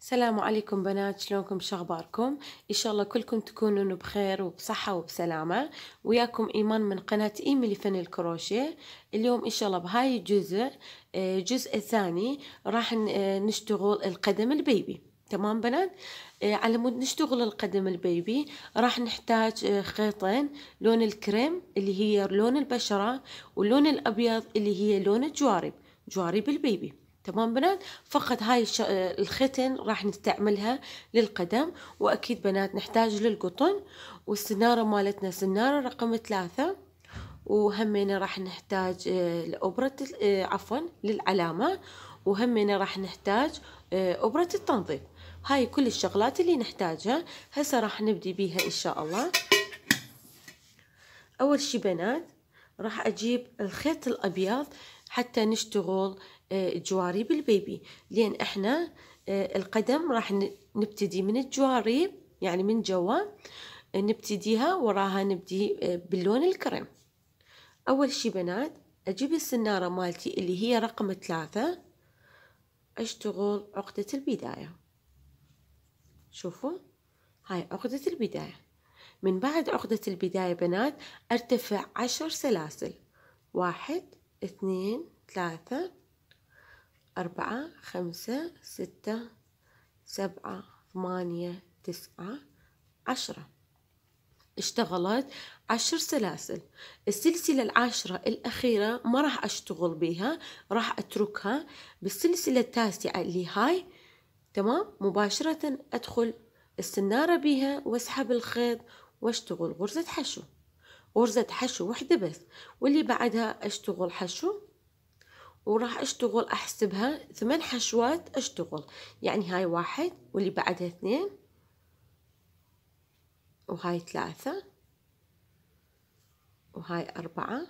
السلام عليكم بنات شلونكم شخباركم ان شاء الله كلكم تكونون بخير وبصحة وبسلامة وياكم ايمان من قناة ايميلي فن الكروشيه اليوم ان شاء الله بهاي الجزء الجزء آه، الثاني راح آه، نشتغل القدم البيبي تمام بنات آه، على مود نشتغل القدم البيبي راح نحتاج خيطين لون الكريم اللي هي لون البشرة واللون الابيض اللي هي لون الجوارب جوارب البيبي تمام بنات فقط هاي الختن راح نستعملها للقدم واكيد بنات نحتاج للقطن والسنارة مالتنا سنارة رقم ثلاثة وهمينا راح نحتاج آه، لأبرة آه، عفوا للعلامة وهمينا راح نحتاج آه، أبرة التنظيف هاي كل الشغلات اللي نحتاجها هسه راح نبدي بيها إن شاء الله أول شي بنات راح أجيب الخيط الأبيض حتى نشتغل آه، جواريب البيبي لان احنا آه، القدم راح نبتدي من الجواريب يعني من جوا آه، نبتديها وراها نبدي باللون الكريم أول شي بنات أجيب السنارة مالتي اللي هي رقم ثلاثة أشتغل عقدة البداية شوفوا هاي عقدة البداية من بعد عقدة البداية بنات أرتفع عشر سلاسل واحد اثنين ثلاثة أربعة خمسة ستة سبعة ثمانية تسعة عشرة اشتغلت عشر سلاسل السلسلة العاشرة الأخيرة ما راح أشتغل بيها راح أتركها بالسلسلة التاسعة اللي هاي تمام مباشرة أدخل السنارة بها واسحب الخيط واشتغل غرزة حشو غرزة حشو وحدة بس واللي بعدها اشتغل حشو وراح اشتغل احسبها ثمان حشوات اشتغل يعني هاي واحد واللي بعدها اثنين وهاي ثلاثة وهاي أربعة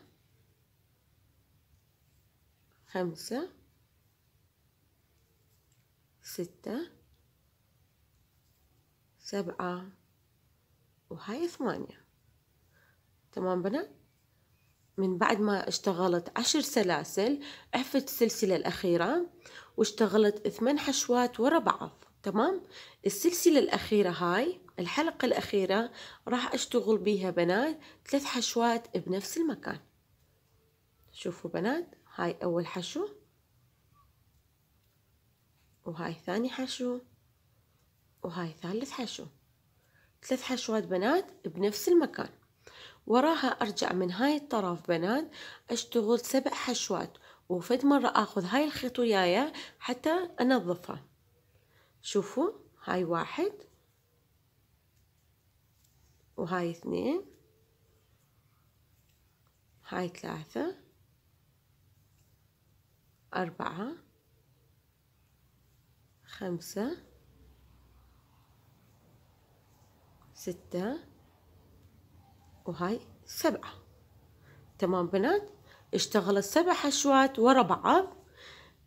خمسة ستة سبعة وهاي ثمانية تمام بنات من بعد ما اشتغلت عشر سلاسل عفت السلسلة الأخيرة واشتغلت ثمان حشوات ورا بعض تمام السلسلة الأخيرة هاي الحلقة الأخيرة راح أشتغل بيها بنات ثلاث حشوات بنفس المكان شوفوا بنات هاي أول حشو وهاي ثاني حشو وهاي ثالث حشو ثلاث حشوات بنات بنفس المكان وراها أرجع من هاي الطرف بنات أشتغل سبع حشوات وفد مرة أخذ هاي الخيط ويايا حتى أنظفها شوفوا هاي واحد وهاي اثنين هاي ثلاثة أربعة خمسة ستة وهاي سبعة تمام بنات اشتغلت سبع حشوات ورا بعض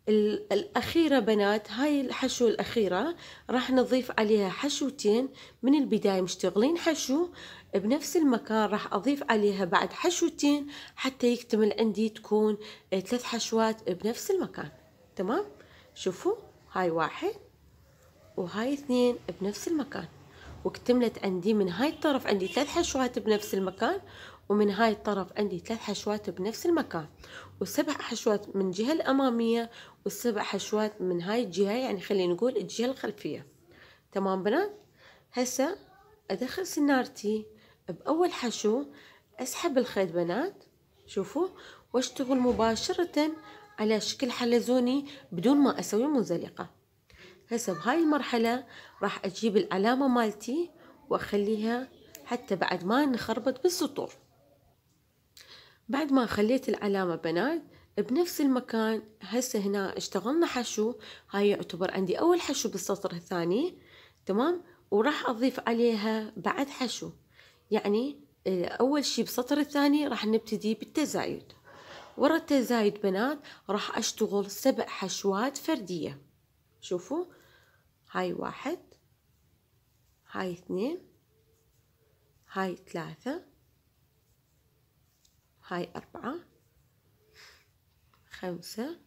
الأخيرة بنات هاي الحشو الأخيرة راح نضيف عليها حشوتين من البداية مشتغلين حشو بنفس المكان راح أضيف عليها بعد حشوتين حتى يكتمل عندي تكون ثلاث حشوات بنفس المكان تمام شوفوا هاي واحد وهاي اثنين بنفس المكان واكتملت عندي من هاي الطرف عندي ثلاث حشوات بنفس المكان ومن هاي الطرف عندي ثلاث حشوات بنفس المكان وسبع حشوات من الجهة الأمامية وسبع حشوات من هاي الجهة يعني خلينا نقول الجهة الخلفية تمام بنات هسه أدخل سنارتي بأول حشو أسحب الخيط بنات شوفوا واشتغل مباشرة على شكل حلزوني بدون ما أسوي منزلقة هسه بهاي المرحلة راح أجيب العلامة مالتي وأخليها حتى بعد ما نخربط بالسطور بعد ما خليت العلامة بنات بنفس المكان هسه هنا اشتغلنا حشو هاي يعتبر عندي أول حشو بالسطر الثاني تمام وراح أضيف عليها بعد حشو يعني آه، أول شي بالسطر الثاني راح نبتدي بالتزايد ورا التزايد بنات راح أشتغل سبع حشوات فردية شوفوا هاي واحد هاي اثنين هاي ثلاثة هاي أربعة خمسة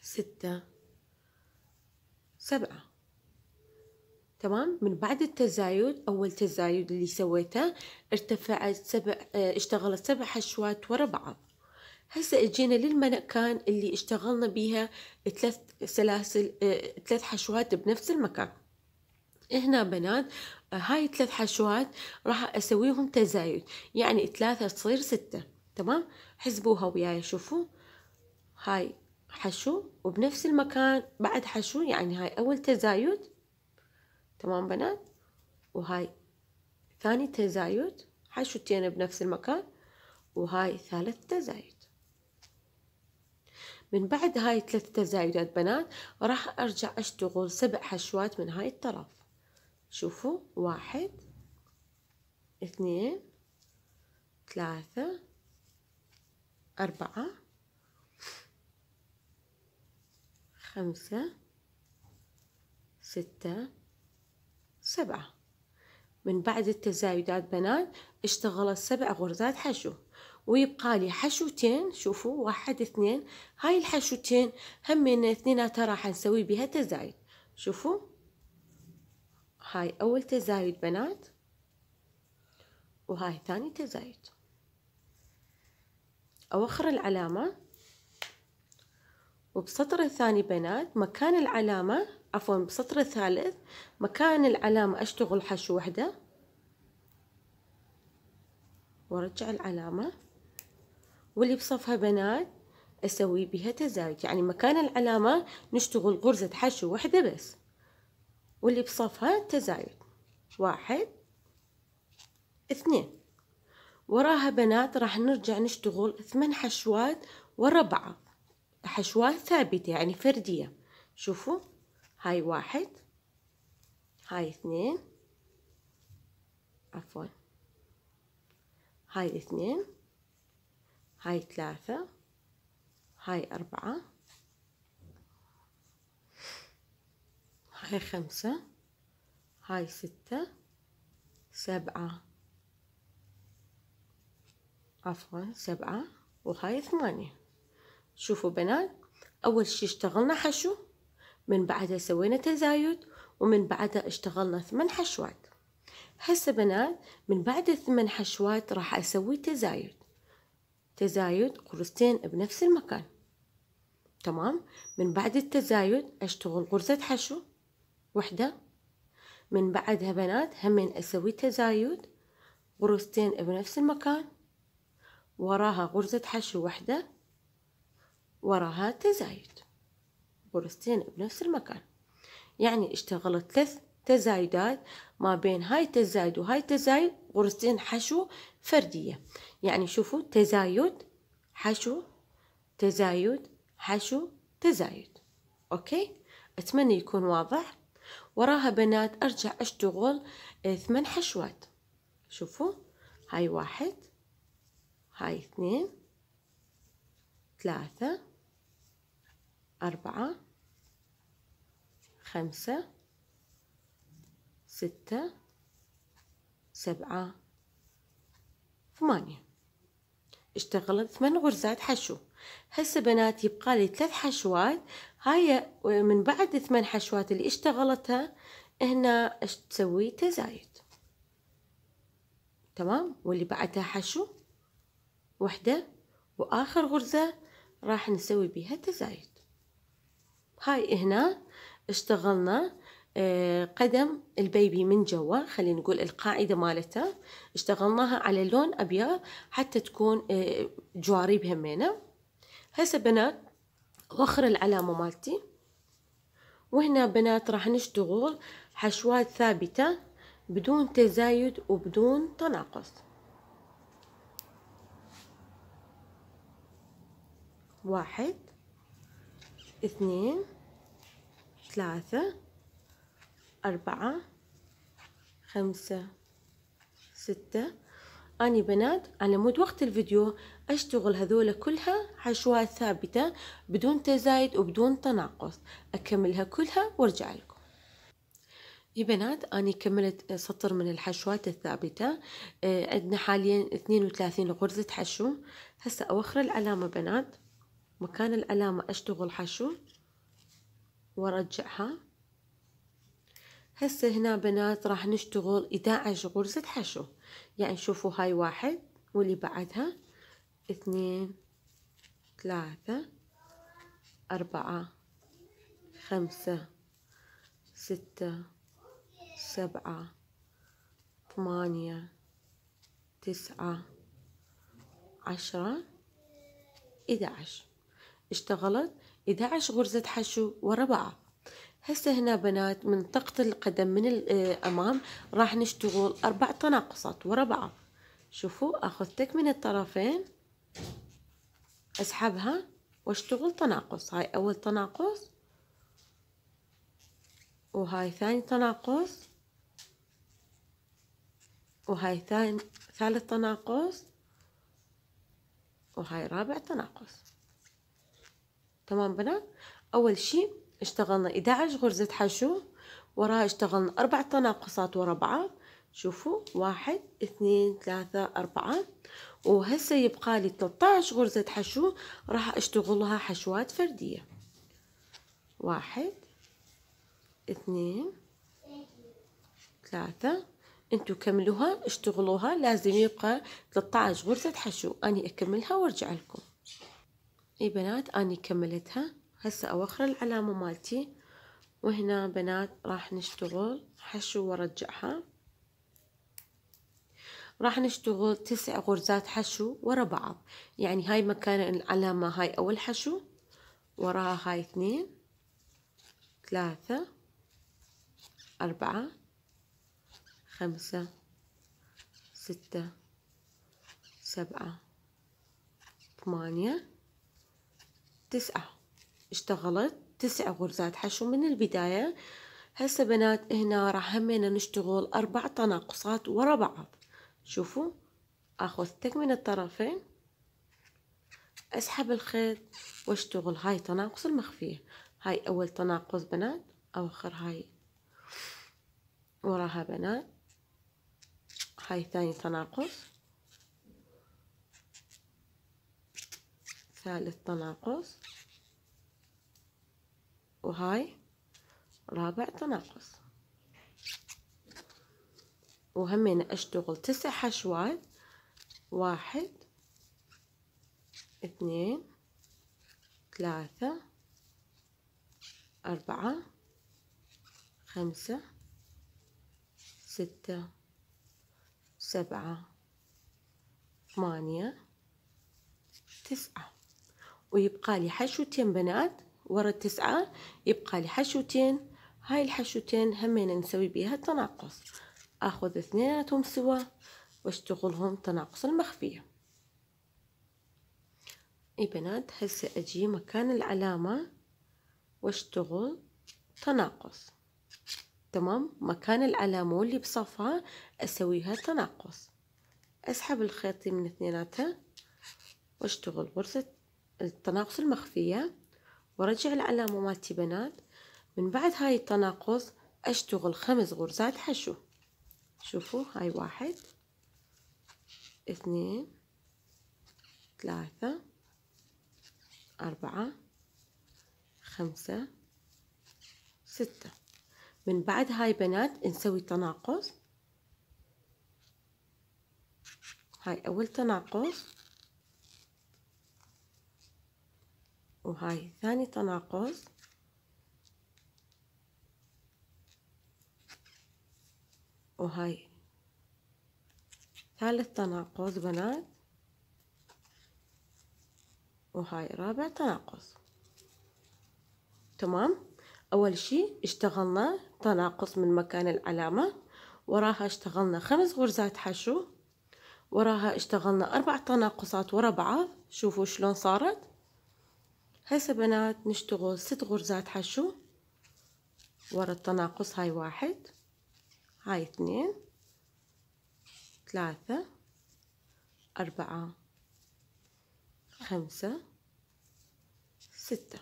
ستة سبعة تمام من بعد التزايد أول تزايد اللي سويته ارتفعت سبع اه، اشتغلت سبع حشوات ورا بعض هسه اجينا للمكان اللي اشتغلنا بيها ثلاث سلاسل آه، ثلاث حشوات بنفس المكان هنا بنات آه، هاي ثلاث حشوات راح اسويهم تزايد يعني ثلاثة تصير ستة تمام حسبوها وياي شوفوا هاي حشو وبنفس المكان بعد حشو يعني هاي اول تزايد تمام بنات وهاي ثاني تزايد حشوتين بنفس المكان وهاي ثالث تزايد من بعد هاي ثلاث تزايدات بنات راح أرجع أشتغل سبع حشوات من هاي الطرف شوفوا واحد اثنين ثلاثة أربعة خمسة ستة سبعة من بعد التزايدات بنات اشتغلت سبع غرزات حشو ويبقى لي حشوتين شوفوا واحد اثنين هاي الحشوتين همين اثنيناتها راح نسوي بها تزايد شوفوا هاي اول تزايد بنات وهاي ثاني تزايد أوخر العلامة وبسطر الثاني بنات مكان العلامة عفوا بسطر الثالث مكان العلامة أشتغل حشو وحدة وارجع العلامة واللي بصفها بنات أسوي بها تزايد يعني مكان العلامة نشتغل غرزة حشو واحدة بس واللي بصفها تزايد واحد اثنين وراها بنات راح نرجع نشتغل ثمان حشوات ورا بعض حشوات ثابتة يعني فردية شوفوا هاي واحد هاي اثنين عفوا هاي اثنين هاي ثلاثة هاي أربعة هاي خمسة هاي ستة سبعة عفوا سبعة وهاي ثمانية شوفوا بنات أول شي اشتغلنا حشو من بعدها سوينا تزايد ومن بعدها اشتغلنا ثمان حشوات هسه بنات من بعد الثمان حشوات راح أسوي تزايد تزايد غرزتين بنفس المكان تمام من بعد التزايد اشتغل غرزة حشو وحدة من بعدها بنات همين اسوي تزايد غرزتين بنفس المكان وراها غرزة حشو وحدة وراها تزايد غرزتين بنفس المكان يعني اشتغلت ثلاث تزايدات ما بين هاي التزايد وهاي التزايد غرزتين حشو فردية يعني شوفوا تزايد حشو تزايد حشو تزايد أوكي أتمنى يكون واضح وراها بنات أرجع أشتغل آه، ثمان حشوات شوفوا هاي واحد هاي اثنين ثلاثة أربعة خمسة ستة سبعة ثمانية اشتغلت ثمان غرزات حشو هسه بنات يبقى لي ثلاث حشوات هاي من بعد ثمان حشوات اللي اشتغلتها هنا تسوي تزايد تمام واللي بعدها حشو وحدة واخر غرزة راح نسوي بيها تزايد هاي هنا اشتغلنا آه، قدم البيبي من جوا خلينا نقول القاعدة مالته اشتغلناها على لون أبيض حتى تكون آه، جواريب همينة هسه بنات وخر العلامة مالتي وهنا بنات راح نشتغل حشوات ثابتة بدون تزايد وبدون تناقص واحد اثنين ثلاثة أربعة خمسة ستة أني بنات على مود وقت الفيديو أشتغل هذولا كلها حشوات ثابتة بدون تزايد وبدون تناقص أكملها كلها وارجع لكم يا بنات أنا كملت سطر من الحشوات الثابتة آه، عندنا حاليا 32 غرزة حشو هسا أوخر العلامة بنات مكان العلامة أشتغل حشو وارجعها هسه هنا بنات راح نشتغل 11 غرزة حشو يعني شوفوا هاي واحد واللي بعدها اثنين ثلاثة أربعة خمسة ستة سبعة ثمانية تسعة عشرة إداعش اشتغلت إداعش غرزة حشو ورا بعض هسه هنا بنات منطقة القدم من الأمام آه، راح نشتغل أربع تناقصات ورا بعض شوفوا أخذ تك من الطرفين أسحبها واشتغل تناقص هاي أول تناقص وهاي ثاني تناقص وهاي ثاني ثالث تناقص وهاي رابع تناقص تمام بنات أول شيء اشتغلنا 11 غرزة حشو وراها اشتغلنا أربع تناقصات ورا بعض شوفوا واحد اثنين ثلاثة أربعة وهسه يبقى لي 13 غرزة حشو راح اشتغلها حشوات فردية واحد اثنين ثلاثة انتو كملوها اشتغلوها لازم يبقى 13 غرزة حشو اني اكملها وارجع لكم اي بنات اني كملتها هسه اوخر العلامة مالتي وهنا بنات راح نشتغل حشو وارجعها راح نشتغل تسع غرزات حشو ورا بعض يعني هاي مكان العلامة هاي اول حشو وراها هاي اثنين ثلاثة أربعة خمسة ستة سبعة ثمانية تسعة اشتغلت تسع غرزات حشو من البداية هسه بنات هنا راح همينا نشتغل أربع تناقصات ورا بعض شوفوا أخذ تك من الطرفين أسحب الخيط واشتغل هاي تناقص المخفية هاي أول تناقص بنات أواخر هاي وراها بنات هاي ثاني تناقص ثالث تناقص وهاي رابع تناقص وهمين أشتغل تسع حشوات واحد اثنين ثلاثة أربعة خمسة ستة سبعة ثمانية تسعة ويبقى لي حشوتين بنات ورا التسعة يبقى لي حشوتين هاي الحشوتين همين نسوي بيها تناقص اخذ اثنيناتهم سوا واشتغلهم تناقص المخفية اي بنات هسه اجي مكان العلامة واشتغل تناقص تمام مكان العلامة واللي بصفها اسويها تناقص اسحب الخيط من اثنيناتها واشتغل غرزة التناقص المخفية وارجع العلامة مالتي بنات من بعد هاي التناقص اشتغل خمس غرزات حشو شوفوا هاي واحد اثنين ثلاثة أربعة خمسة ستة من بعد هاي بنات نسوي تناقص هاي أول تناقص وهاي ثاني تناقض وهاي ثالث تناقض بنات وهاي رابع تناقض تمام أول شي اشتغلنا تناقص من مكان العلامة وراها اشتغلنا خمس غرزات حشو وراها اشتغلنا أربع تناقصات ورا بعض شوفوا شلون صارت هسه بنات نشتغل ست غرزات حشو ورا التناقص هاي واحد هاي اثنين ثلاثة أربعة خمسة ستة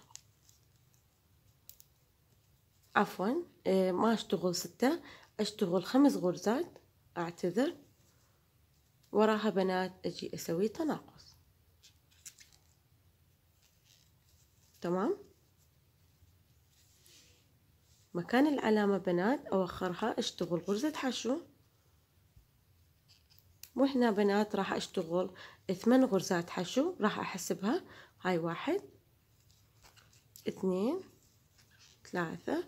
عفوا إيه، ما اشتغل ستة اشتغل خمس غرزات اعتذر وراها بنات اجي اسوي تناقص تمام مكان العلامة بنات أوخرها أشتغل غرزة حشو وهنا بنات راح أشتغل ثمان غرزات حشو راح أحسبها هاي واحد اثنين ثلاثة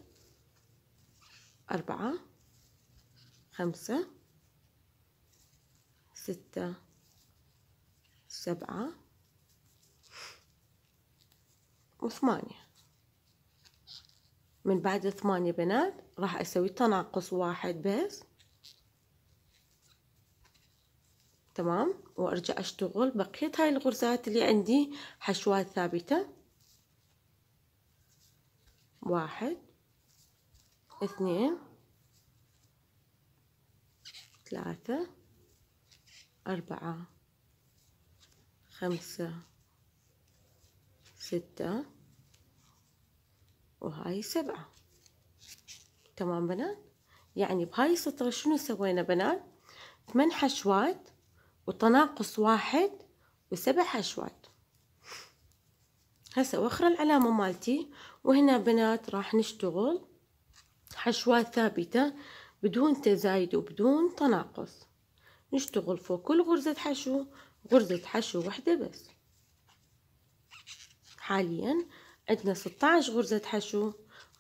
أربعة خمسة ستة سبعة وثمانية من بعد ثمانية بنات راح أسوي تناقص واحد بس تمام وأرجع أشتغل بقية هاي الغرزات اللي عندي حشوات ثابتة واحد اثنين ثلاثة أربعة خمسة ستة وهاي سبعة تمام بنات يعني بهاي السطرة شنو سوينا بنات ثمان حشوات وتناقص واحد وسبع حشوات هسه وخر العلامة مالتي وهنا بنات راح نشتغل حشوات ثابتة بدون تزايد وبدون تناقص نشتغل فوق كل غرزة حشو غرزة حشو واحدة بس حاليا عندنا 16 غرزة حشو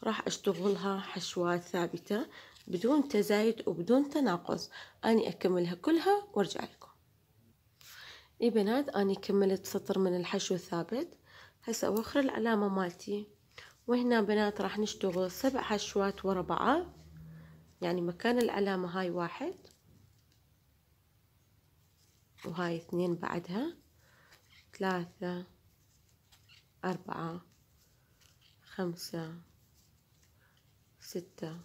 راح أشتغلها حشوات ثابتة بدون تزايد وبدون تناقص أني أكملها كلها وارجع لكم اي بنات أني كملت سطر من الحشو الثابت هسه أوخر العلامة مالتي وهنا بنات راح نشتغل سبع حشوات ورا بعض يعني مكان العلامة هاي واحد وهاي اثنين بعدها ثلاثة أربعة خمسة ستة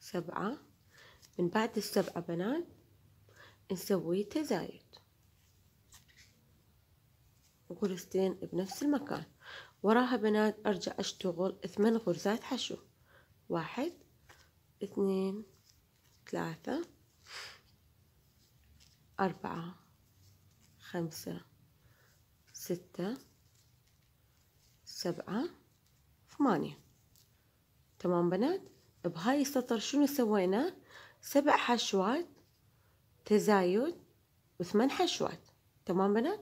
سبعة من بعد السبعة بنات نسوي تزايد غرزتين بنفس المكان وراها بنات أرجع أشتغل ثمان غرزات حشو واحد اثنين ثلاثة أربعة خمسة ستة سبعة ثمانية تمام بنات بهاي السطر شنو سوينا سبع حشوات تزايد وثمان حشوات تمام بنات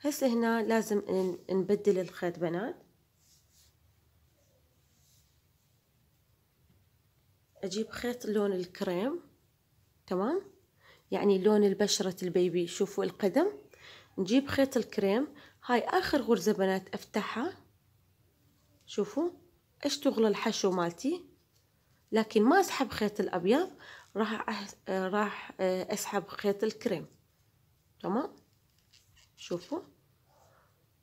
هسه هنا لازم نبدل الخيط بنات اجيب خيط لون الكريم تمام يعني لون البشرة البيبي شوفوا القدم نجيب خيط الكريم هاي اخر غرزة بنات افتحها شوفوا اشتغل الحشو مالتي لكن ما اسحب خيط الابيض راح راح آه، اسحب خيط الكريم تمام شوفوا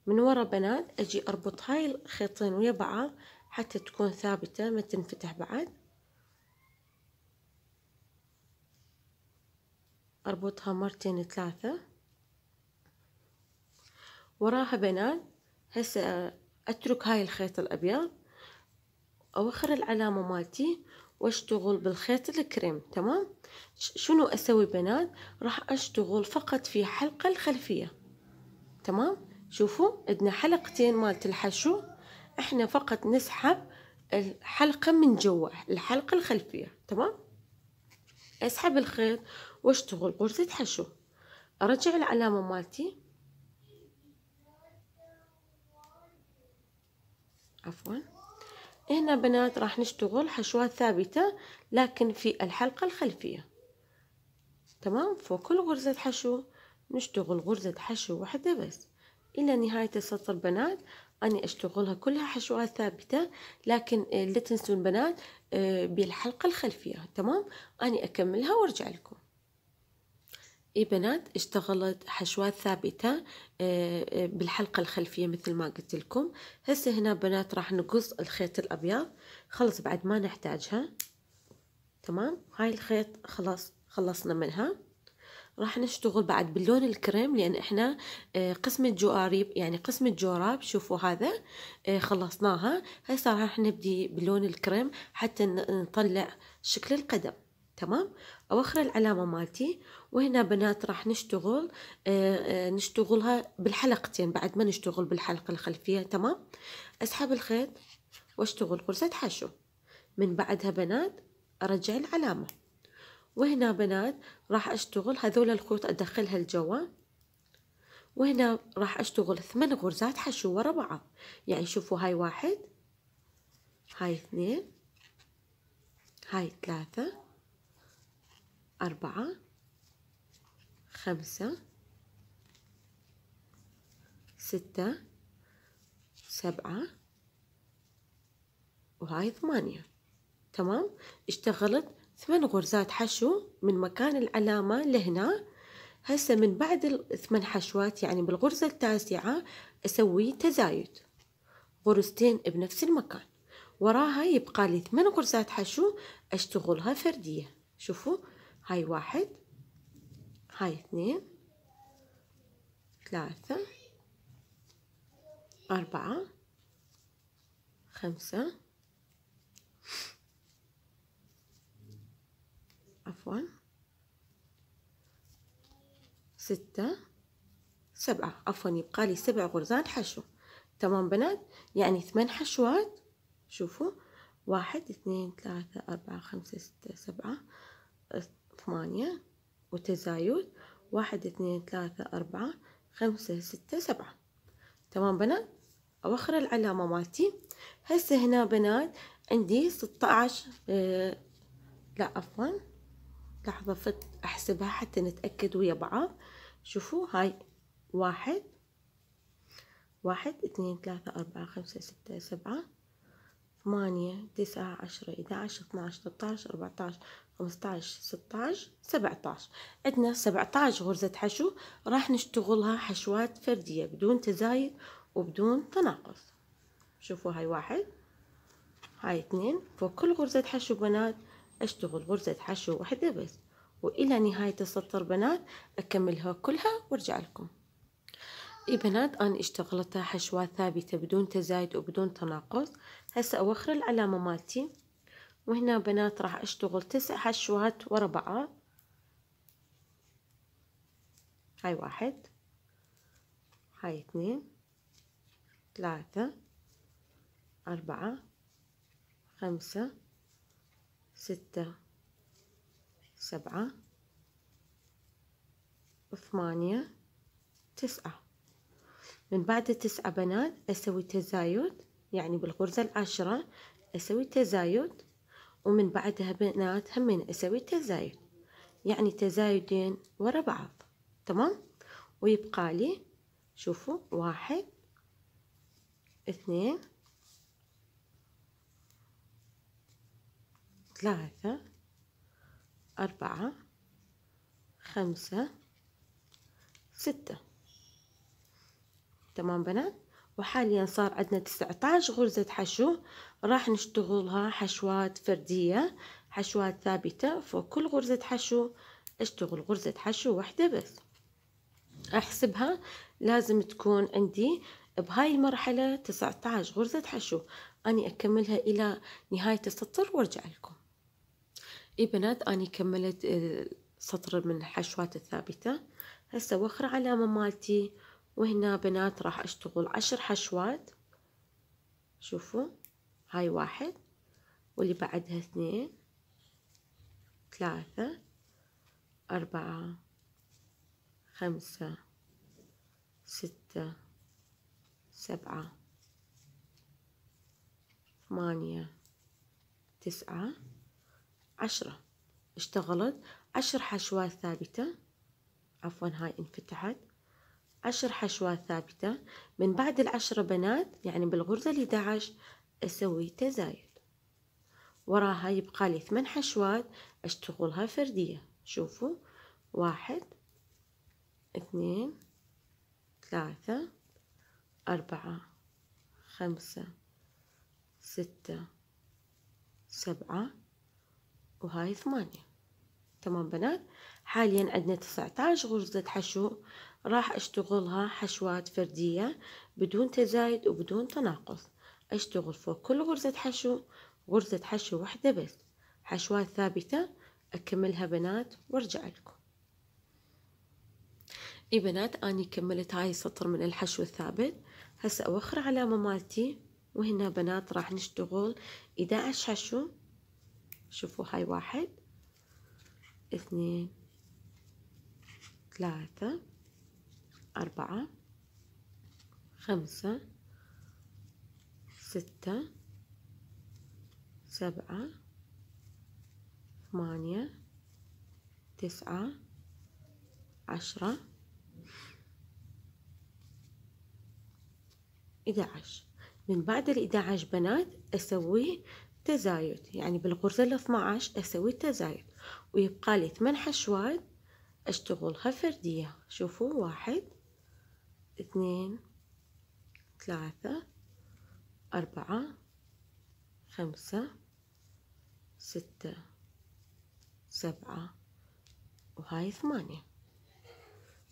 من ورا بنات اجي اربط هاي الخيطين ويا بعض حتى تكون ثابتة ما تنفتح بعد اربطها مرتين ثلاثة وراها بنان هسه اترك هاي الخيط الابيض اوخر العلامه مالتي واشتغل بالخيط الكريم تمام شنو اسوي بنات راح اشتغل فقط في حلقه الخلفيه تمام شوفوا عندنا حلقتين مالت الحشو احنا فقط نسحب الحلقه من جوا الحلقه الخلفيه تمام اسحب الخيط واشتغل غرزه حشو ارجع العلامه مالتي عفوا هنا بنات راح نشتغل حشوات ثابتة لكن في الحلقة الخلفية تمام فوق كل غرزة حشو نشتغل غرزة حشو واحدة بس إلى نهاية السطر بنات أني أشتغلها كلها حشوات ثابتة لكن آه، لا تنسون بنات آه، بالحلقة الخلفية تمام أني أكملها وأرجع لكم اي بنات اشتغلت حشوات ثابتة آه، آه، بالحلقة الخلفية مثل ما قلت لكم هسه هنا بنات راح نقص الخيط الابيض خلص بعد ما نحتاجها تمام هاي الخيط خلاص خلصنا منها راح نشتغل بعد باللون الكريم لان احنا آه، قسم الجواريب يعني قسم الجوراب شوفوا هذا خلصناها هسه راح نبدي باللون الكريم حتى نطلع شكل القدم تمام أوخر العلامة مالتي وهنا بنات راح نشتغل آه، آه، نشتغلها بالحلقتين بعد ما نشتغل بالحلقة الخلفية تمام أسحب الخيط واشتغل غرزة حشو من بعدها بنات أرجع العلامة وهنا بنات راح أشتغل هذول الخيوط أدخلها الجوا وهنا راح أشتغل ثمان غرزات حشو ورا بعض يعني شوفوا هاي واحد هاي اثنين هاي ثلاثة أربعة خمسة ستة سبعة وهاي ثمانية تمام اشتغلت ثمان غرزات حشو من مكان العلامة لهنا هسه من بعد الثمان حشوات يعني بالغرزة التاسعة أسوي تزايد غرزتين بنفس المكان وراها يبقى لي ثمان غرزات حشو أشتغلها فردية شوفوا هاي واحد هاي اثنين ثلاثة أربعة خمسة عفوا ستة سبعة عفوا يبقى لي سبع غرزان حشو تمام بنات يعني ثمان حشوات شوفوا واحد اثنين ثلاثة أربعة خمسة ستة سبعة ثمانية وتزايد واحد اثنين ثلاثة أربعة خمسة ستة سبعة تمام بنات أوخر العلامة مالتي هسه هنا بنات عندي ستة عشر اه لا عفوا لحظة فت أحسبها حتى نتأكد ويا بعض شوفوا هاي واحد واحد اثنين ثلاثة أربعة خمسة ستة سبعة ثمانية تسعة عشرة إحدى عشر اثنا عشر ثلاثة عشر أربعة عشر 15 16 17 عندنا 17 غرزة حشو راح نشتغلها حشوات فردية بدون تزايد وبدون تناقص شوفوا هاي واحد هاي اثنين فوق كل غرزة حشو بنات اشتغل غرزة حشو واحدة بس والى نهاية السطر بنات اكملها كلها وارجع لكم اي بنات انا اشتغلتها حشوات ثابتة بدون تزايد وبدون تناقص هسه اوخر العلامة مالتي وهنا بنات راح اشتغل تسع حشوات ورا بعض هاي واحد هاي اثنين ثلاثة أربعة خمسة ستة سبعة ثمانية تسعة من بعد التسعة بنات أسوي تزايد يعني بالغرزة العاشرة أسوي تزايد ومن بعدها بنات همين أسوي تزايد يعني تزايدين ورا بعض تمام ويبقى لي شوفوا واحد اثنين ثلاثة أربعة خمسة ستة تمام بنات وحاليا صار عندنا 19 غرزة حشو راح نشتغلها حشوات فردية حشوات ثابتة فوق كل غرزة حشو اشتغل غرزة حشو واحدة بس احسبها لازم تكون عندي بهاي المرحلة 19 غرزة حشو أني أكملها إلى نهاية السطر وارجع لكم اي بنات أني كملت آه، سطر من الحشوات الثابتة هسه وخر علامة مالتي وهنا بنات راح اشتغل عشر حشوات شوفوا هاي واحد واللي بعدها اثنين ثلاثة أربعة خمسة ستة سبعة ثمانية تسعة عشرة اشتغلت عشر حشوات ثابتة عفوا هاي انفتحت عشر حشوات ثابتة من بعد العشرة بنات يعني بالغرزة الإحدى عشر أسوي تزايد وراها يبقى لي ثمان حشوات أشتغلها فردية شوفوا واحد اثنين ثلاثة أربعة خمسة ستة سبعة وهاي ثمانية تمام بنات حاليا عندنا تسعتاش غرزة حشو راح أشتغلها حشوات فردية بدون تزايد وبدون تناقص أشتغل فوق كل غرزة حشو غرزة حشو واحدة بس حشوات ثابتة أكملها بنات وارجع لكم اي بنات اني كملت هاي السطر من الحشو الثابت هسه اوخر علامة مالتي وهنا بنات راح نشتغل 11 حشو شوفوا هاي واحد اثنين ثلاثة أربعة خمسة ستة سبعة ثمانية تسعة عشرة إحدى عشر من بعد الإحدى عشر بنات أسوي تزايد يعني بالغرزة الاثنى عشر أسوي تزايد ويبقى لي ثمان حشوات أشتغلها فردية شوفوا واحد اثنين ثلاثة أربعة خمسة ستة سبعة وهاي ثمانية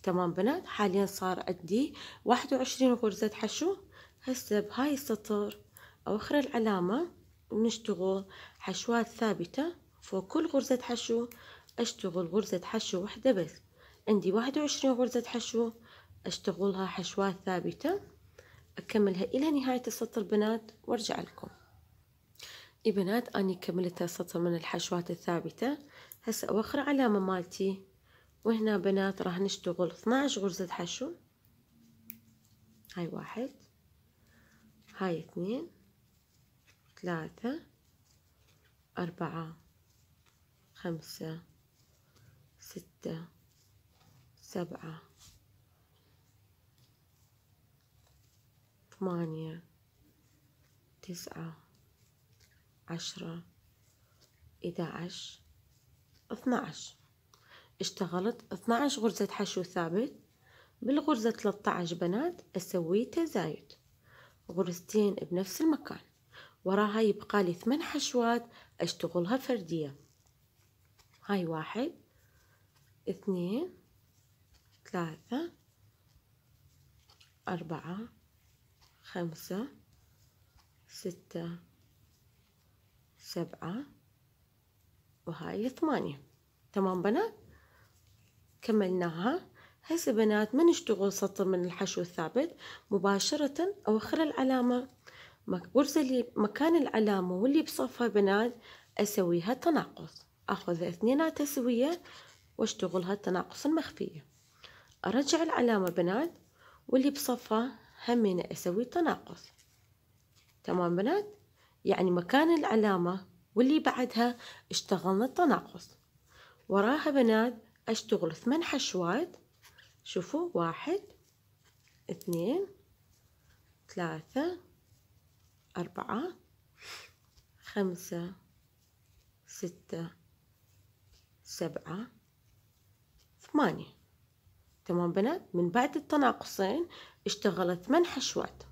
تمام بنات حاليا صار عندي واحد وعشرين غرزة حشو هسه بهاي السطر أو آخر العلامة بنشتغل حشوات ثابتة فوق كل غرزة حشو أشتغل غرزة حشو واحدة بس عندي واحد وعشرين غرزة حشو أشتغلها حشوات ثابتة أكملها إلى نهاية السطر بنات وأرجع لكم بنات أني كملت السطر من الحشوات الثابتة هسه أوخر علامة مالتي وهنا بنات راح نشتغل 12 غرزة حشو هاي واحد هاي اثنين ثلاثة أربعة خمسة ستة سبعة ثمانية تسعة عشرة إحدى عشر اثنا عشر اشتغلت اثنا عشر غرزة حشو ثابت بالغرزة ثلاثة عشر بنات أسوي تزايد غرزتين بنفس المكان وراها يبقى لي ثمان حشوات أشتغلها فردية هاي واحد اثنين ثلاثة أربعة خمسة ستة سبعة وهاي ثمانية تمام بنات كملناها هسه بنات ما نشتغل سطر من الحشو الثابت مباشرة أو العلامة ورزة اللي مكان العلامة واللي بصفها بنات أسويها تناقص أخذ اثنيناتها سوية واشتغلها التناقص المخفية أرجع العلامة بنات واللي بصفها همين أسوي تناقص تمام بنات يعني مكان العلامة واللي بعدها اشتغلنا التناقص وراها بنات اشتغل ثمان حشوات شوفوا واحد اثنين ثلاثة أربعة خمسة ستة سبعة ثمانية تمام بنات من بعد التناقصين اشتغلت ثمان حشوات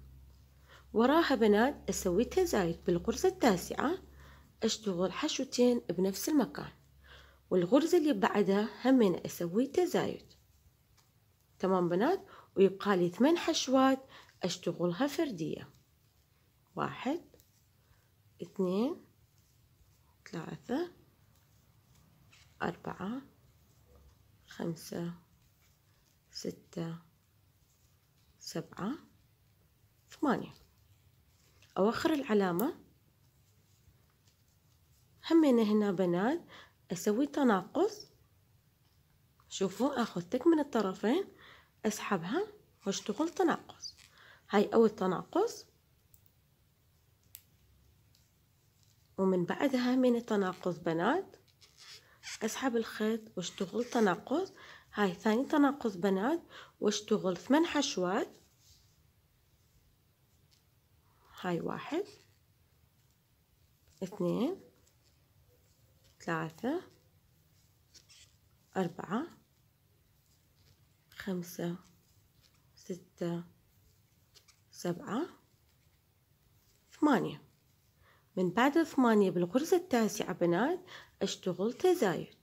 وراها بنات أسوي تزايد بالغرزة التاسعة أشتغل حشوتين بنفس المكان والغرزة اللي بعدها همين أسوي تزايد تمام بنات ويبقى لي ثمان حشوات أشتغلها فردية واحد اثنين ثلاثة أربعة خمسة ستة سبعة ثمانية أوخر العلامة همين هنا بنات أسوي تناقص شوفوا أخذ تك من الطرفين أسحبها واشتغل تناقص هاي أول تناقص ومن بعدها من التناقص بنات أسحب الخيط واشتغل تناقص هاي ثاني تناقص بنات واشتغل ثمان حشوات هاي واحد اثنين ثلاثة أربعة خمسة ستة سبعة ثمانية من بعد الثمانية بالغرزة التاسعة بنات أشتغل تزايد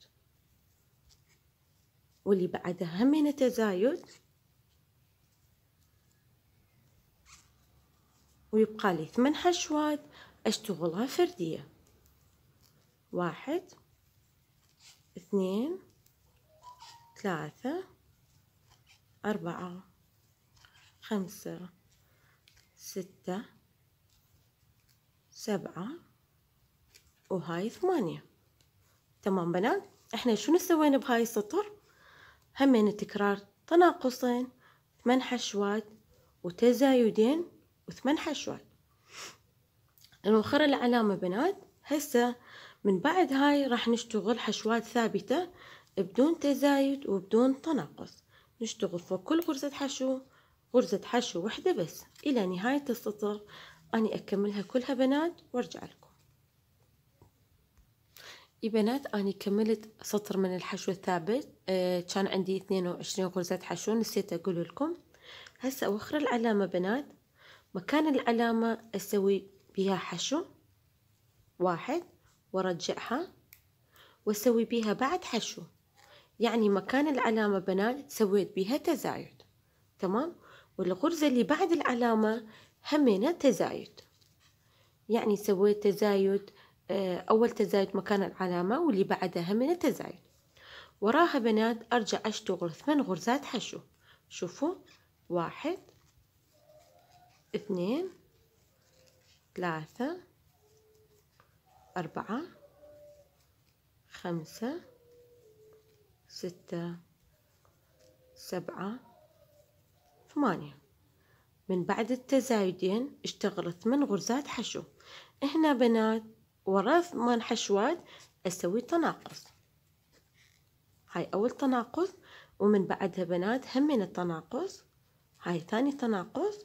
واللي بعدها همين تزايد ويبقى لي ثمان حشوات أشتغلها فردية واحد اثنين ثلاثة أربعة خمسة ستة سبعة وهاي ثمانية تمام بنات احنا شنو سوينا بهاي السطر همين تكرار تناقصين ثمان حشوات وتزايدين وثمان حشوات نوخر العلامة بنات هسه من بعد هاي راح نشتغل حشوات ثابتة بدون تزايد وبدون تناقص نشتغل فوق كل غرزة حشو غرزة حشو واحدة بس إلى نهاية السطر أني أكملها كلها بنات وارجع لكم يا بنات أني كملت سطر من الحشو الثابت آه، كان عندي اثنين وعشرين غرزة حشو نسيت أقول لكم هسه أوخر العلامة بنات مكان العلامة أسوي بها حشو واحد وارجعها وأسوي بها بعد حشو يعني مكان العلامة بنات سويت بها تزايد تمام والغرزة اللي بعد العلامة همينة تزايد يعني سويت تزايد آه، أول تزايد مكان العلامة واللي بعدها همينة تزايد وراها بنات أرجع أشتغل ثمان غرزات حشو شوفوا واحد اثنين ثلاثة أربعة خمسة ستة سبعة ثمانية من بعد التزايدين اشتغل ثمان غرزات حشو هنا بنات ورا ثمان حشوات اسوي تناقص هاي اول تناقص ومن بعدها بنات همين التناقص هاي ثاني تناقص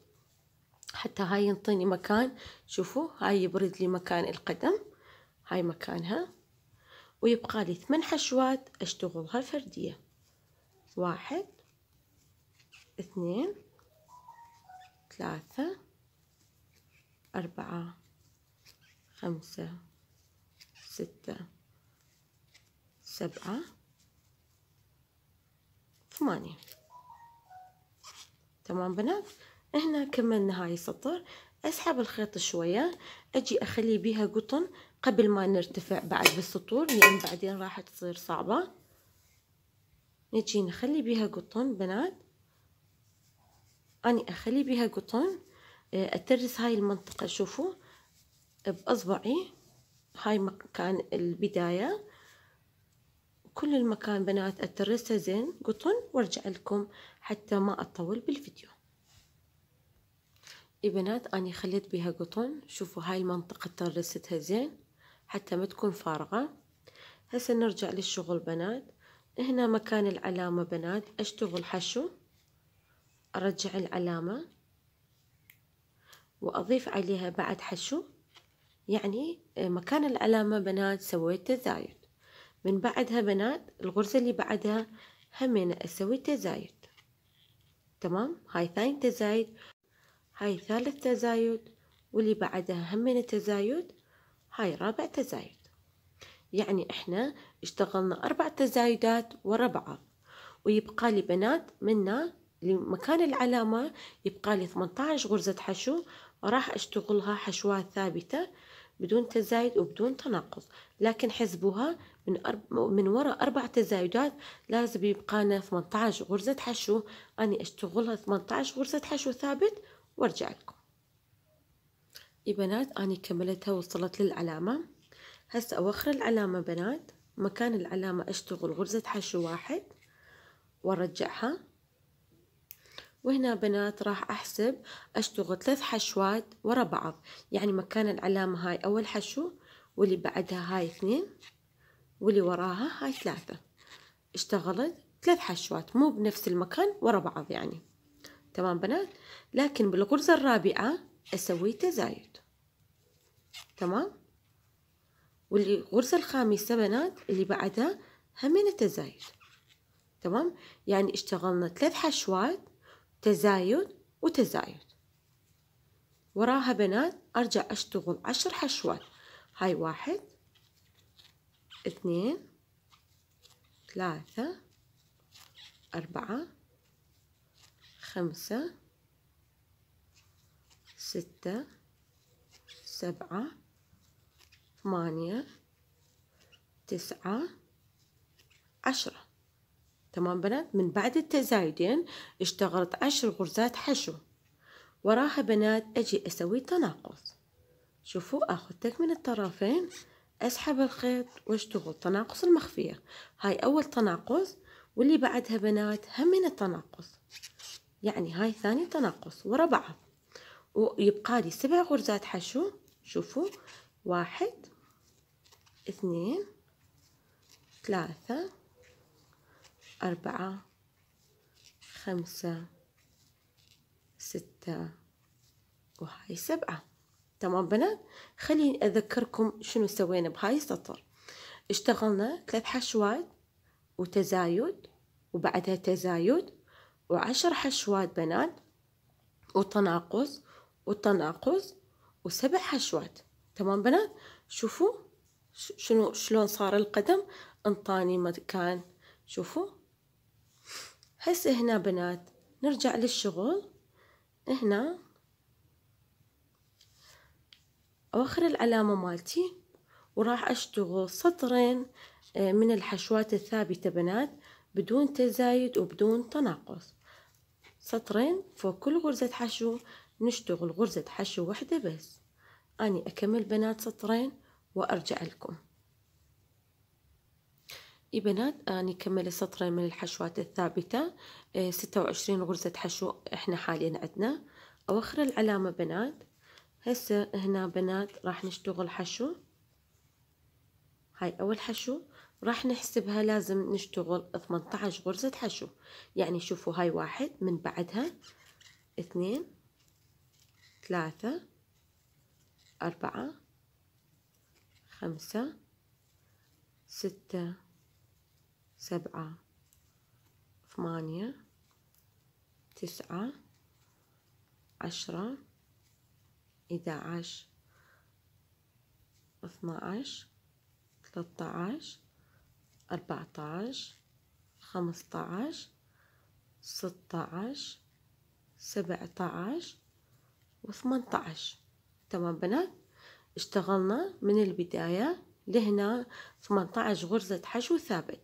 حتى هاي ينطيني مكان شوفوا هاي يبرد لي مكان القدم هاي مكانها ويبقى لي ثمان حشوات اشتغلها فردية واحد اثنين ثلاثة أربعة خمسة ستة سبعة ثمانية تمام بنات هنا كملنا هاي السطر اسحب الخيط شوية اجي اخلي بيها قطن قبل ما نرتفع بعد بالسطور لان بعدين راح تصير صعبة نجي نخلي بيها قطن بنات اني اخلي بيها قطن آه، اترس هاي المنطقة شوفوا باصبعي هاي مكان البداية كل المكان بنات اترسها زين قطن وارجع لكم حتى ما اطول بالفيديو يا بنات أنا خليت بها قطن شوفوا هاي المنطقة ترستها زين حتى ما تكون فارغة هسه نرجع للشغل بنات هنا مكان العلامة بنات أشتغل حشو أرجع العلامة وأضيف عليها بعد حشو يعني آه، مكان العلامة بنات سويت تزايد من بعدها بنات الغرزة اللي بعدها همين أسوي تزايد تمام هاي ثاني تزايد هاي ثالث تزايد واللي بعدها همين تزايد هاي رابع تزايد يعني احنا اشتغلنا اربع تزايدات ورا بعض ويبقى لي بنات منا لمكان العلامة يبقى لي 18 غرزة حشو راح اشتغلها حشوات ثابتة بدون تزايد وبدون تناقص لكن حسبوها من أرب... من وراء أربع تزايدات لازم يبقى لنا 18 غرزة حشو أني أشتغلها 18 غرزة حشو ثابت وارجع لكم يا بنات أنا كملتها وصلت للعلامة هسا أوخر العلامة بنات مكان العلامة أشتغل غرزة حشو واحد وارجعها وهنا بنات راح أحسب أشتغل ثلاث حشوات ورا بعض يعني مكان العلامة هاي أول حشو واللي بعدها هاي اثنين واللي وراها هاي ثلاثة اشتغلت ثلاث حشوات مو بنفس المكان ورا بعض يعني تمام بنات لكن بالغرزة الرابعة أسوي تزايد تمام والغرزة الخامسة بنات اللي بعدها همين تزايد تمام يعني اشتغلنا ثلاث حشوات تزايد وتزايد وراها بنات أرجع أشتغل عشر حشوات هاي واحد اثنين ثلاثة أربعة خمسة ستة سبعة ثمانية تسعة عشرة تمام بنات من بعد التزايدين اشتغلت عشر غرزات حشو وراها بنات اجي اسوي تناقص شوفوا اخذ تك من الطرفين اسحب الخيط واشتغل تناقص المخفية هاي اول تناقص واللي بعدها بنات هم من التناقص يعني هاي ثاني تناقص ورا بعض ويبقى لي سبع غرزات حشو شوفوا واحد اثنين ثلاثة أربعة خمسة ستة وهاي سبعة تمام بنات خليني أذكركم شنو سوينا بهاي السطر اشتغلنا ثلاث حشوات وتزايد وبعدها تزايد وعشر حشوات بنات وتناقص وتناقص وسبع حشوات تمام بنات شوفوا شنو شلون صار القدم انطاني مكان شوفوا هسه هنا بنات نرجع للشغل هنا أواخر العلامة مالتي وراح أشتغل سطرين آه، من الحشوات الثابتة بنات بدون تزايد وبدون تناقص سطرين فوق كل غرزة حشو نشتغل غرزة حشو واحدة بس أني أكمل بنات سطرين وأرجع لكم إي بنات أنا كمل سطرين من الحشوات الثابتة إيه، ستة وعشرين غرزة حشو إحنا حاليا عندنا أوخر العلامة بنات هسه هنا بنات راح نشتغل حشو هاي أول حشو راح نحسبها لازم نشتغل 18 غرزة حشو يعني شوفوا هاي واحد من بعدها اثنين ثلاثة أربعة خمسة ستة سبعة ثمانية تسعة عشرة إحدى عشر اثنا عشر ثلاثة عشر أربعتاش خمسطاش ستاش سبعتاش وثمنتاش تمام بنات اشتغلنا من البداية لهنا ثمنتاش غرزة حشو ثابت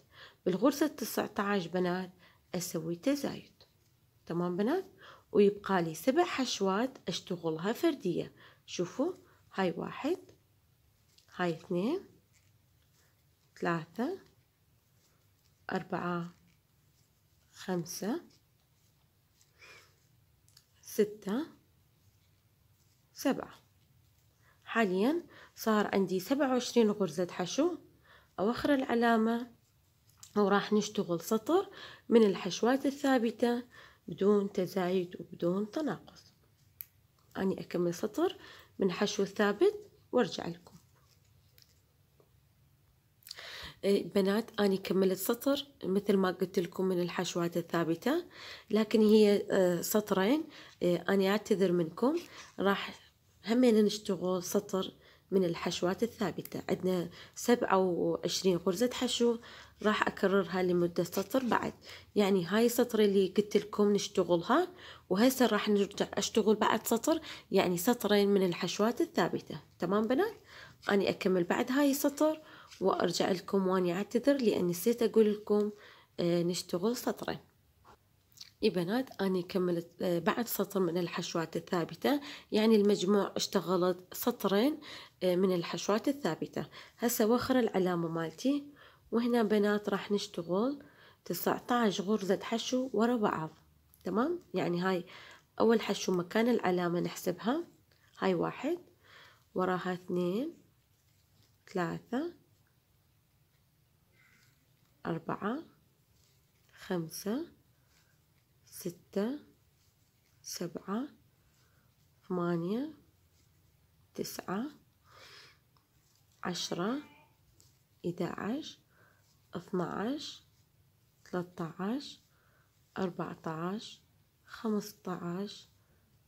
بالغرزة تسعتاش بنات أسوي تزايد تمام بنات ويبقى لي سبع حشوات أشتغلها فردية شوفوا هاي واحد هاي اثنين ثلاثة أربعة خمسة ستة سبعة حاليا صار عندي سبعة وعشرين غرزة حشو أوخر العلامة وراح نشتغل سطر من الحشوات الثابتة بدون تزايد وبدون تناقص أني أكمل سطر من حشو الثابت وارجع لكم إيه، بنات أنا كملت سطر مثل ما قلت لكم من الحشوات الثابتة لكن هي إيه، سطرين إيه، أنا أعتذر منكم راح همين نشتغل سطر من الحشوات الثابتة عندنا سبعة وعشرين غرزة حشو راح أكررها لمدة سطر بعد يعني هاي سطر اللي قلت لكم نشتغلها وهسه راح نرجع أشتغل بعد سطر يعني سطرين من الحشوات الثابتة تمام بنات أني أكمل بعد هاي سطر وارجع لكم واني اعتذر لان نسيت اقول لكم آه، نشتغل سطرين يا بنات أنا كملت آه، بعد سطر من الحشوات الثابتة يعني المجموع اشتغلت سطرين آه، من الحشوات الثابتة هسه وخر العلامة مالتي وهنا بنات راح نشتغل 19 غرزة حشو ورا بعض تمام يعني هاي أول حشو مكان العلامة نحسبها هاي واحد وراها اثنين ثلاثة أربعة خمسة ستة سبعة ثمانية تسعة عشرة إحدى عشر اثنا عشر ثلاثة عشر أربعة عشر خمسة عشر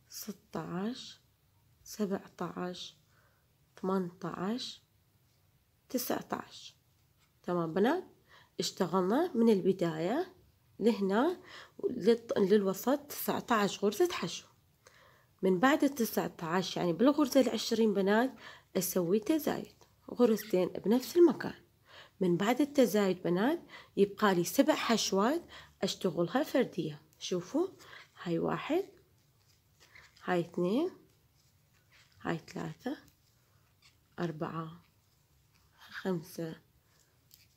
ستة عشر سبعة عشر ثمانية عشر تسعة عشر تمام بنات اشتغلنا من البداية لهنا للوسط تسعة عشر غرزة حشو من بعد التسعة عشر يعني بالغرزة العشرين بنات أسوي تزايد غرزتين بنفس المكان من بعد التزايد بنات يبقى لي سبع حشوات أشتغلها فردية شوفوا هاي واحد هاي اثنين هاي ثلاثة أربعة خمسة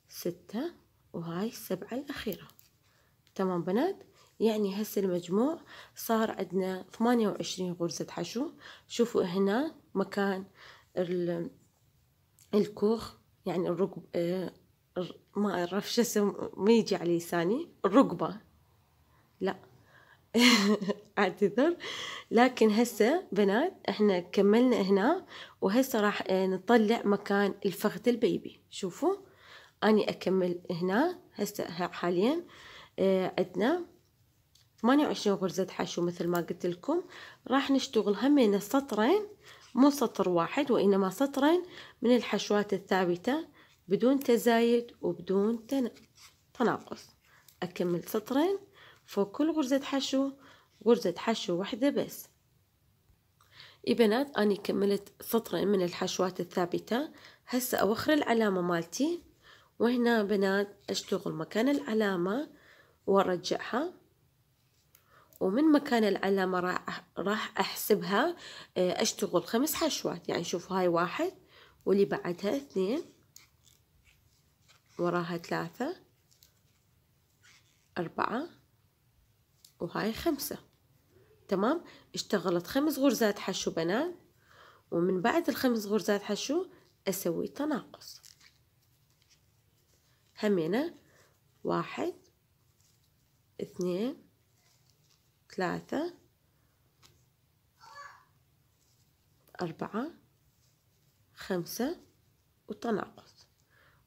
ستة وهاي السبعة الأخيرة تمام بنات يعني هسه المجموع صار عندنا ثمانية وعشرين غرزة حشو شوفوا هنا مكان ال... الكوخ يعني الرقب آه، ما أعرف شو اسم ما يجي على لساني الركبة لا اعتذر لكن هسه بنات احنا كملنا هنا وهسه راح آه، نطلع مكان الفخذ البيبي شوفوا اني اكمل هنا هسه حاليا آه، عندنا وعشرين غرزة حشو مثل ما قلت لكم راح نشتغل همين سطرين مو سطر واحد وإنما سطرين من الحشوات الثابتة بدون تزايد وبدون تناقص أكمل سطرين فوق كل غرزة حشو غرزة حشو واحدة بس اي بنات أنا كملت سطرين من الحشوات الثابتة هسه أوخر العلامة مالتي وهنا بنات أشتغل مكان العلامة وأرجعها ومن مكان العلامة راح, أحسبها آه، أشتغل خمس حشوات يعني شوف هاي واحد واللي بعدها اثنين وراها ثلاثة أربعة وهاي خمسة تمام اشتغلت خمس غرزات حشو بنات ومن بعد الخمس غرزات حشو أسوي تناقص همينة واحد اثنين ثلاثة أربعة خمسة وتناقص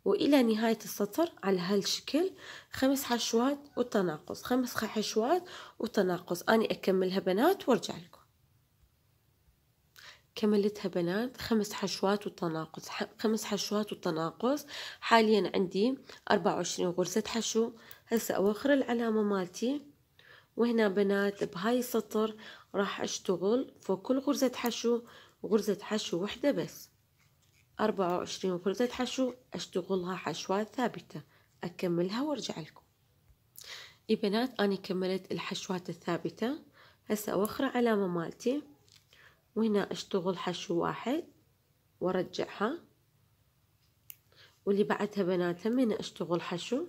وإلى نهاية السطر على هالشكل خمس حشوات وتناقص خمس حشوات وتناقص أنا أكملها بنات وارجع لكم كملتها بنات خمس حشوات وتناقص خمس حشوات وتناقص حاليا عندي أربعة وعشرين غرزة حشو هسه أوخر العلامة مالتي وهنا بنات بهاي السطر راح أشتغل فوق كل غرزة حشو غرزة حشو وحدة بس أربعة وعشرين غرزة حشو أشتغلها حشوات ثابتة أكملها وأرجع لكم اي بنات أنا كملت الحشوات الثابتة هسه أوخر علامة مالتي وهنا اشتغل حشو واحد وارجعها واللي بعدها بنات همين اشتغل حشو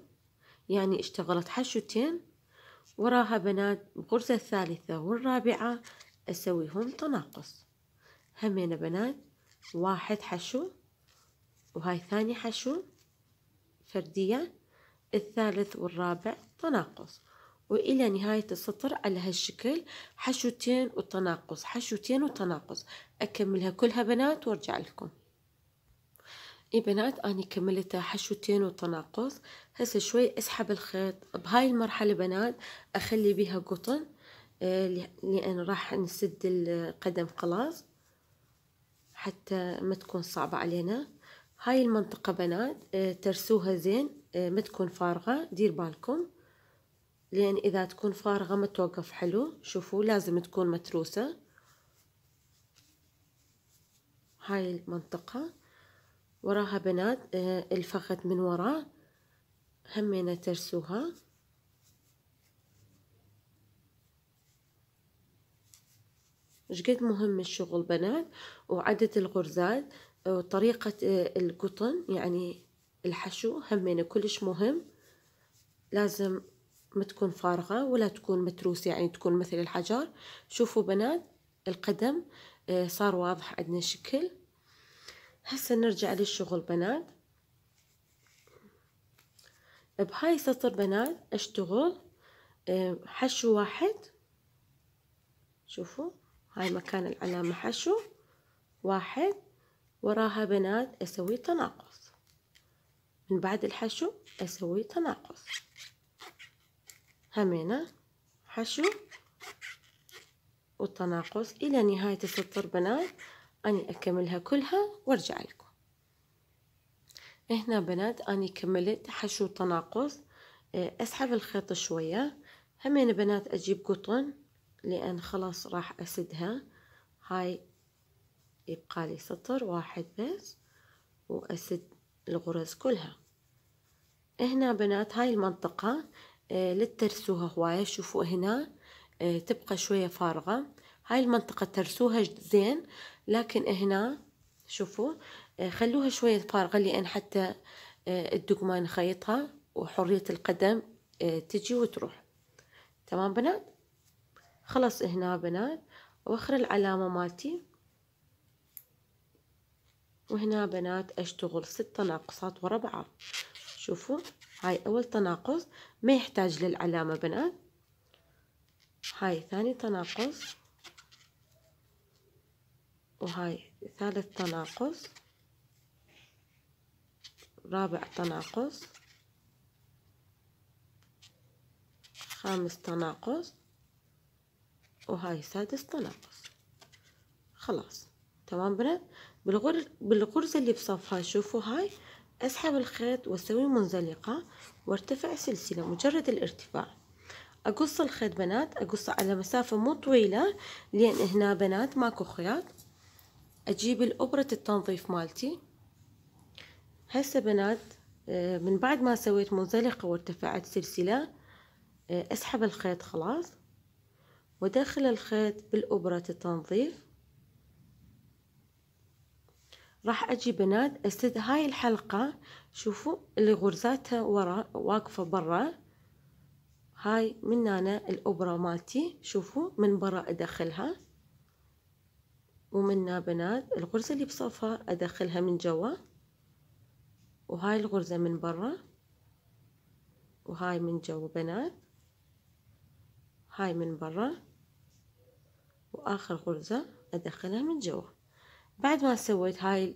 يعني اشتغلت حشوتين وراها بنات الغرزة الثالثة والرابعة اسويهم تناقص همينا بنات واحد حشو وهاي ثاني حشو فردية الثالث والرابع تناقص وإلى نهاية السطر على هالشكل حشوتين وتناقص حشوتين وتناقص أكملها كلها بنات وارجع لكم يا بنات أنا كملتها حشوتين وتناقص هسه شوي أسحب الخيط بهاي المرحلة بنات أخلي بيها قطن آه، لأن راح نسد القدم خلاص حتى ما تكون صعبة علينا هاي المنطقة بنات آه، ترسوها زين آه، ما تكون فارغة دير بالكم لأن إذا تكون فارغة ما توقف حلو شوفوا لازم تكون متروسة هاي المنطقة وراها بنات آه، الفخذ من وراء همينة ترسوها شقد مهم الشغل بنات وعدد الغرزات آه، وطريقة آه، القطن يعني الحشو همينة كلش مهم لازم ما تكون فارغة ولا تكون متروسة يعني تكون مثل الحجر شوفوا بنات القدم آه، صار واضح عندنا شكل هسه نرجع للشغل بنات بهاي سطر بنات اشتغل آه، حشو واحد شوفوا هاي مكان العلامة حشو واحد وراها بنات اسوي تناقص من بعد الحشو اسوي تناقص همينة حشو والتناقص إلى نهاية السطر بنات أني أكملها كلها وأرجع لكم هنا بنات أني كملت حشو التناقص آه، أسحب الخيط شوية همين بنات أجيب قطن لأن خلاص راح أسدها هاي يبقى لي سطر واحد بس وأسد الغرز كلها هنا بنات هاي المنطقة آه، لا ترسوها هواية شوفوا هنا آه، تبقى شوية فارغة هاي المنطقة ترسوها زين لكن هنا شوفوا آه، خلوها شوية فارغة لأن حتى الدقمة نخيطها وحرية القدم تجي وتروح تمام بنات خلص هنا بنات واخر العلامة مالتي وهنا بنات اشتغل ستة ناقصات ورا بعض شوفوا هاي أول تناقص ما يحتاج للعلامة بنات هاي ثاني تناقص وهاي ثالث تناقص رابع تناقص خامس تناقص وهاي سادس تناقص خلاص تمام بنات بالغرزة اللي بصفها شوفوا هاي أسحب الخيط وأسوي منزلقة وارتفع سلسلة مجرد الارتفاع أقص الخيط بنات أقص على مسافة مو طويلة لأن هنا بنات ماكو خياط أجيب الأبرة التنظيف مالتي هسه بنات آه، من بعد ما سويت منزلقة وارتفعت سلسلة آه، أسحب الخيط خلاص وأدخل الخيط بالأبرة التنظيف راح اجي بنات استد هاي الحلقة شوفوا اللي غرزاتها ورا واقفة برا هاي من هنا الابرة مالتي شوفوا من برا ادخلها هنا بنات الغرزة اللي بصفها ادخلها من جوا وهاي الغرزة من برا وهاي من جوا بنات هاي من برا واخر غرزة ادخلها من جوا بعد ما سويت هاي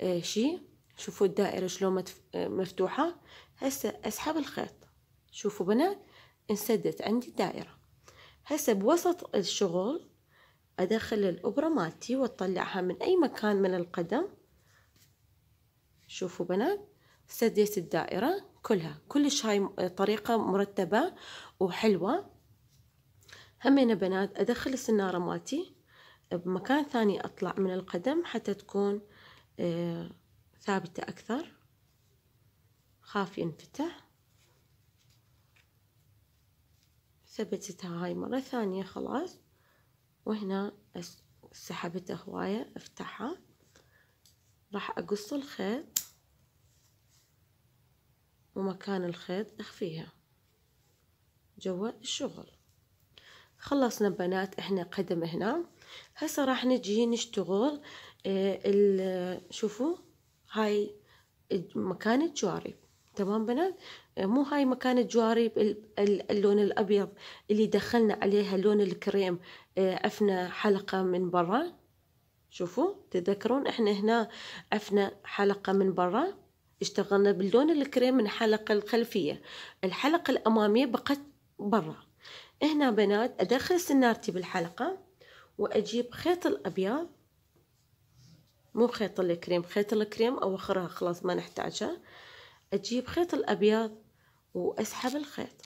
الشي آه، شوفوا الدائرة شلون آه، مفتوحة هسه اسحب الخيط شوفوا بنات انسدت عندي الدائرة هسه بوسط الشغل ادخل الابرة مالتي واطلعها من اي مكان من القدم شوفوا بنات سديت الدائرة كلها كلش هاي طريقة مرتبة وحلوة همين بنات ادخل السنارة مالتي بمكان ثاني أطلع من القدم حتى تكون آه، ثابتة أكثر خاف ينفتح ثبتتها هاي مرة ثانية خلاص وهنا سحبتها هواية افتحها راح أقص الخيط ومكان الخيط اخفيها جوا الشغل خلصنا بنات احنا قدم هنا هسه راح نجي نشتغل آه شوفوا هاي مكان الجوارب تمام بنات آه، مو هاي مكان الجوارب اللون الابيض اللي دخلنا عليها لون الكريم عفنا آه، حلقه من برا شوفوا تذكرون احنا هنا عفنا حلقه من برا اشتغلنا باللون الكريم من الحلقه الخلفيه الحلقه الاماميه بقت برا هنا بنات ادخل سنارتي بالحلقه واجيب خيط الابيض مو خيط الكريم خيط الكريم اوخرها خلاص ما نحتاجها اجيب خيط الابيض واسحب الخيط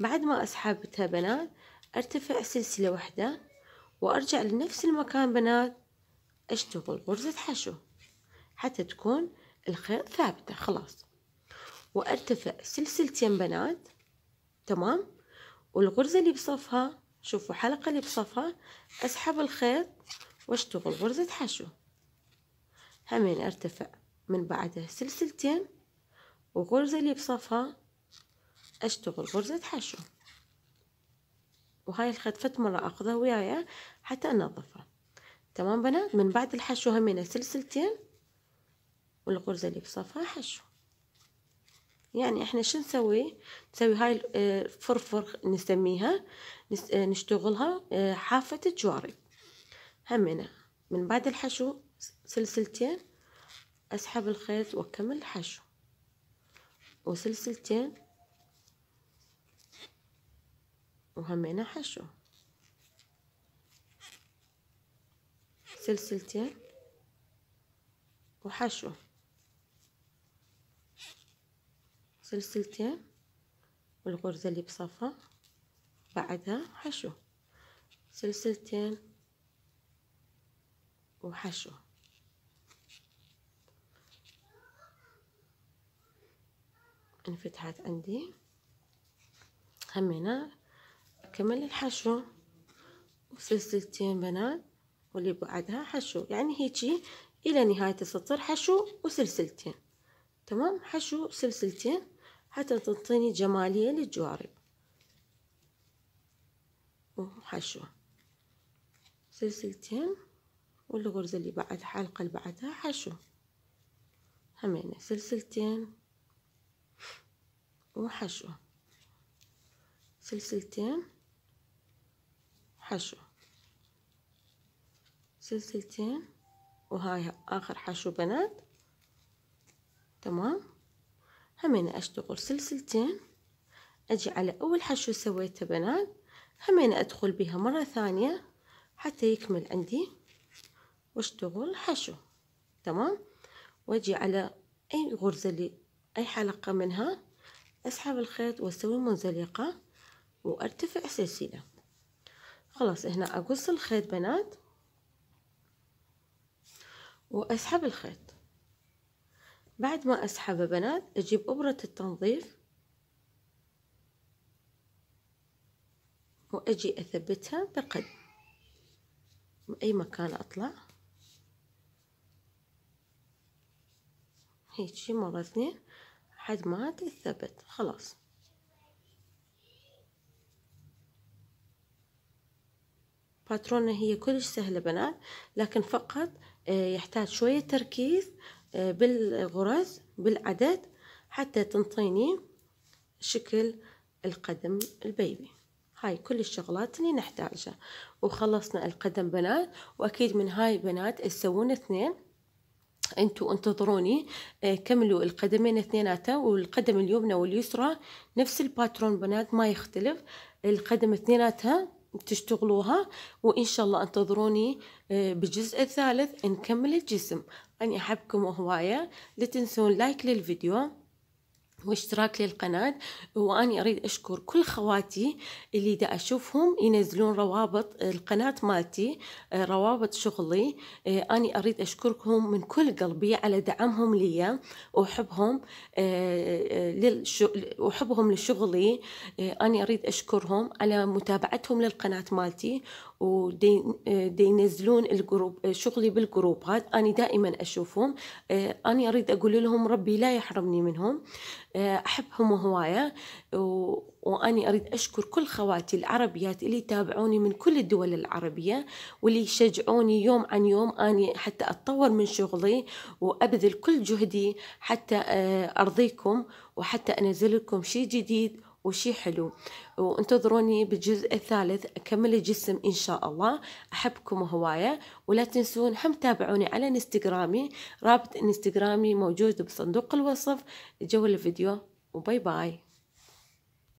بعد ما اسحبتها بنات ارتفع سلسلة واحدة وارجع لنفس المكان بنات اشتغل غرزة حشو حتى تكون الخيط ثابتة خلاص وارتفع سلسلتين بنات تمام والغرزة اللي بصفها شوفوا حلقة اللي بصفها أسحب الخيط واشتغل غرزة حشو همين ارتفع من بعدها سلسلتين وغرزة اللي بصفها اشتغل غرزة حشو وهاي الخيط فت مرة اخذها وياي حتى انظفها تمام بنات من بعد الحشو همينة سلسلتين والغرزة اللي بصفها حشو يعني احنا شو نسوي نسوي هاي آه، الفرفر نسميها آه، نشتغلها آه، حافة الجواري همنا من بعد الحشو سلسلتين اسحب الخيط واكمل الحشو وسلسلتين وهمنا حشو سلسلتين وحشو سلسلتين والغرزة اللي بصفها بعدها حشو سلسلتين وحشو انفتحت عندي همينا كمل الحشو وسلسلتين بنات واللي بعدها حشو يعني هيجي الى نهايه السطر حشو وسلسلتين تمام حشو سلسلتين حتى تنطيني جمالية للجوارب وحشوة سلسلتين والغرزة اللي بعد الحلقة اللي بعدها حشو همينة سلسلتين وحشو سلسلتين حشو سلسلتين وهاي آخر حشو بنات تمام همينة أشتغل سلسلتين أجي على أول حشو سويته بنات همينة أدخل بها مرة ثانية حتى يكمل عندي واشتغل حشو تمام واجي على أي غرزة لي أي حلقة منها أسحب الخيط وأسوي منزلقة وأرتفع سلسلة خلاص هنا أقص الخيط بنات وأسحب الخيط بعد ما اسحبه بنات اجيب ابرة التنظيف واجي اثبتها بقد اي مكان اطلع هيجي مرة اثنين حد ما تثبت خلاص باترونة هي كلش سهلة بنات لكن فقط آه، يحتاج شوية تركيز آه، بالغرز بالعدد حتى تنطيني شكل القدم البيبي هاي كل الشغلات اللي نحتاجها وخلصنا القدم بنات واكيد من هاي بنات تسوون اثنين انتوا انتظروني آه، كملوا القدمين اثنيناتها والقدم اليمنى واليسرى نفس الباترون بنات ما يختلف القدم اثنيناتها تشتغلوها وإن شاء الله انتظروني آه، بالجزء الثالث نكمل الجسم أنا أحبكم هواية لا تنسون لايك للفيديو واشتراك للقناة وأني أريد أشكر كل خواتي اللي دا أشوفهم ينزلون روابط القناة مالتي آه، روابط شغلي آه، أني أريد أشكركم من كل قلبي على دعمهم لي وحبهم آه، وحبهم لشغلي أني أريد أشكرهم على متابعتهم للقناة مالتي ودينزلون الجروب شغلي بالجروبات أنا دائما أشوفهم آه، أنا أريد أقول لهم ربي لا يحرمني منهم آه، أحبهم هواية وأني أريد أشكر كل خواتي العربيات اللي تابعوني من كل الدول العربية واللي يشجعوني يوم عن يوم أني حتى أتطور من شغلي وأبذل كل جهدي حتى آه، أرضيكم وحتى أنزل لكم شيء جديد وشي حلو وانتظروني بالجزء الثالث أكمل الجسم إن شاء الله أحبكم هواية ولا تنسون هم تابعوني على انستغرامي رابط انستغرامي موجود بصندوق الوصف جو الفيديو وباي باي